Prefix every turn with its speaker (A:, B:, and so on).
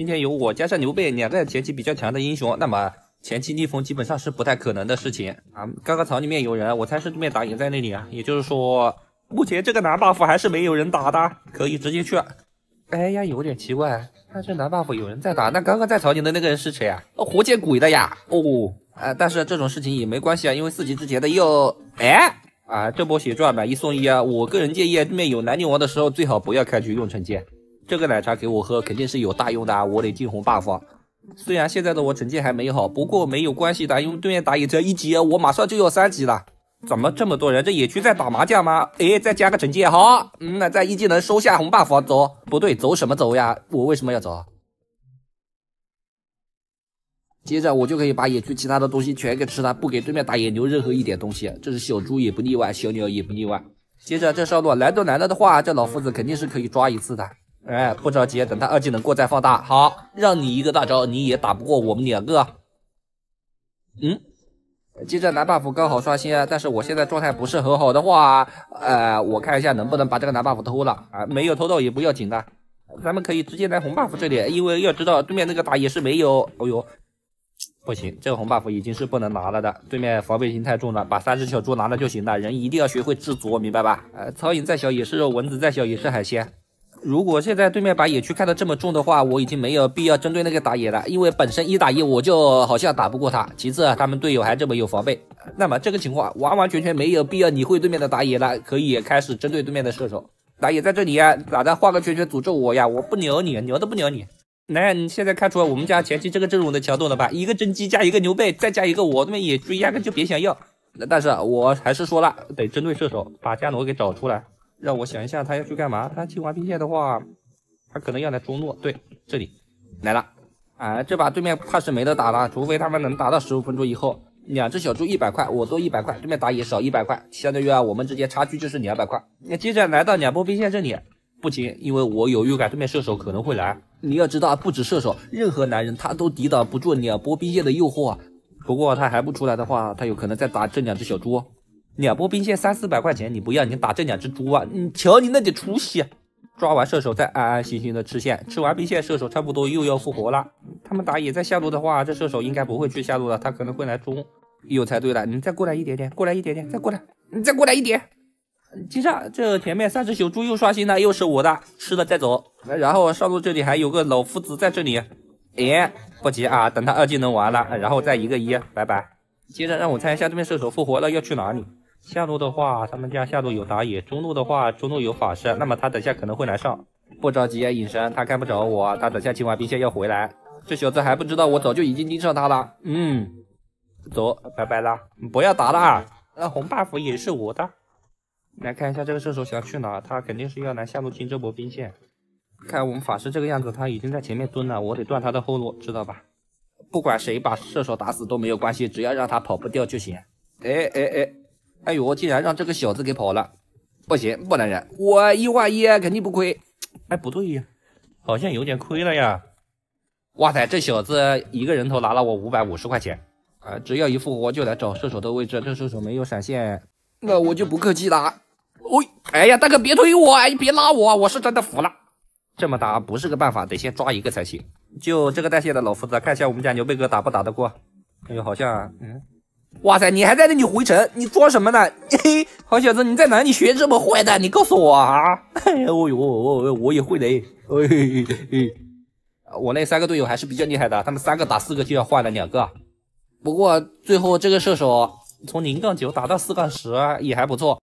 A: 今天有我加上刘备两个前期比较强的英雄，那么前期逆风基本上是不太可能的事情啊。刚刚草里面有人，我猜是对面打野在那里啊。也就是说，目前这个蓝 buff 还是没有人打的，可以直接去。哎呀，有点奇怪，但是蓝 buff 有人在打。那刚刚在草里的那个人是谁啊？活见鬼的呀！哦，呃，但是这种事情也没关系啊，因为四级之前的又，哎，啊，这波血赚买一送一啊。我个人建议，对面有兰陵王的时候，最好不要开局用惩戒。这个奶茶给我喝，肯定是有大用的啊！我得进红 buff。虽然现在的我惩戒还没好，不过没有关系的，因为对面打野只要一级，我马上就要三级了。怎么这么多人？这野区在打麻将吗？哎，再加个惩戒，好，嗯，那再一技能收下红 buff，走。不对，走什么走呀？我为什么要走？接着我就可以把野区其他的东西全给吃了，不给对面打野留任何一点东西，这是小猪也不例外，小鸟也不例外。接着这上路来都来了的话，这老夫子肯定是可以抓一次的。哎，不着急，等他二技能过再放大。好，让你一个大招你也打不过我们两个。嗯，接着蓝 buff 刚好刷新啊，但是我现在状态不是很好的话，呃，我看一下能不能把这个蓝 buff 偷了啊，没有偷到也不要紧的，咱们可以直接来红 buff 这里，因为要知道对面那个打野是没有。哦呦，不行，这个红 buff 已经是不能拿了的，对面防备心太重了，把三只小猪拿了就行了，人一定要学会知足，明白吧？呃，苍蝇再小也是肉，蚊子再小也是海鲜。如果现在对面把野区看得这么重的话，我已经没有必要针对那个打野了，因为本身一打一我就好像打不过他。其次，他们队友还这么有防备，那么这个情况完完全全没有必要理会对面的打野了，可以开始针对对面的射手。打野在这里呀，咋的？画个圈圈诅咒我呀？我不鸟你，鸟都不鸟你。来，你现在看出来我们家前期这个阵容的强度了吧？一个甄姬加一个刘备，再加一个我对面野区压根就别想要。但是我还是说了，得针对射手，把伽罗给找出来。让我想一下，他要去干嘛？他清完兵线的话，他可能要来中路，对，这里来了。哎，这把对面怕是没得打了，除非他们能打到十五分钟以后，两只小猪一百块，我多一百块，对面打野少一百块，相当于啊，我们之间差距就是两百块。那接着来到两波兵线这里，不清，因为我有预感对面射手可能会来。你要知道，不止射手，任何男人他都抵挡不住两波兵线的诱惑啊。不过他还不出来的话，他有可能在打这两只小猪。两波兵线三四百块钱，你不要，你打这两只猪啊！你瞧你那点出息！抓完射手再安安心心的吃线，吃完兵线射手差不多又要复活了。他们打野在下路的话，这射手应该不会去下路了，他可能会来中又猜对了，你再过来一点点，过来一点点，再过来，你再过来一点。接着这前面三只小猪又刷新了，又是我的，吃了再走。然后上路这里还有个老夫子在这里，哎，不急啊，等他二技能完了，然后再一个一，拜拜。接着让我猜一下，这边射手复活了要去哪里？下路的话，他们家下路有打野；中路的话，中路有法师。那么他等下可能会来上，不着急啊，隐身，他看不着我。他等下清完兵线要回来，这小子还不知道我早就已经盯上他了。嗯，走，拜拜啦，不要打了，那红 buff 也是我的。来看一下这个射手想去哪，他肯定是要来下路清这波兵线。看我们法师这个样子，他已经在前面蹲了，我得断他的后路，知道吧？不管谁把射手打死都没有关系，只要让他跑不掉就行。哎哎哎！哎呦，竟然让这个小子给跑了！不行，不能忍，我一换一肯定不亏。哎，不对呀，好像有点亏了呀。哇塞，这小子一个人头拿了我五百五十块钱啊！只要一复活就来找射手的位置，这射手没有闪现，那我就不客气了。喂，哎呀，大哥别推我，哎，你别拉我，我是真的服了。这么打不是个办法，得先抓一个才行。就这个带线的老夫子，看一下我们家牛背哥打不打得过。哎呦，好像，嗯。哇塞，你还在那里回城？你装什么呢？嘿，好小子，你在哪里学这么坏的？你告诉我啊！哎呦，我我我也会的，哎，我那三个队友还是比较厉害的，他们三个打四个就要换了两个。不过最后这个射手从零杠九打到四杠十也还不错。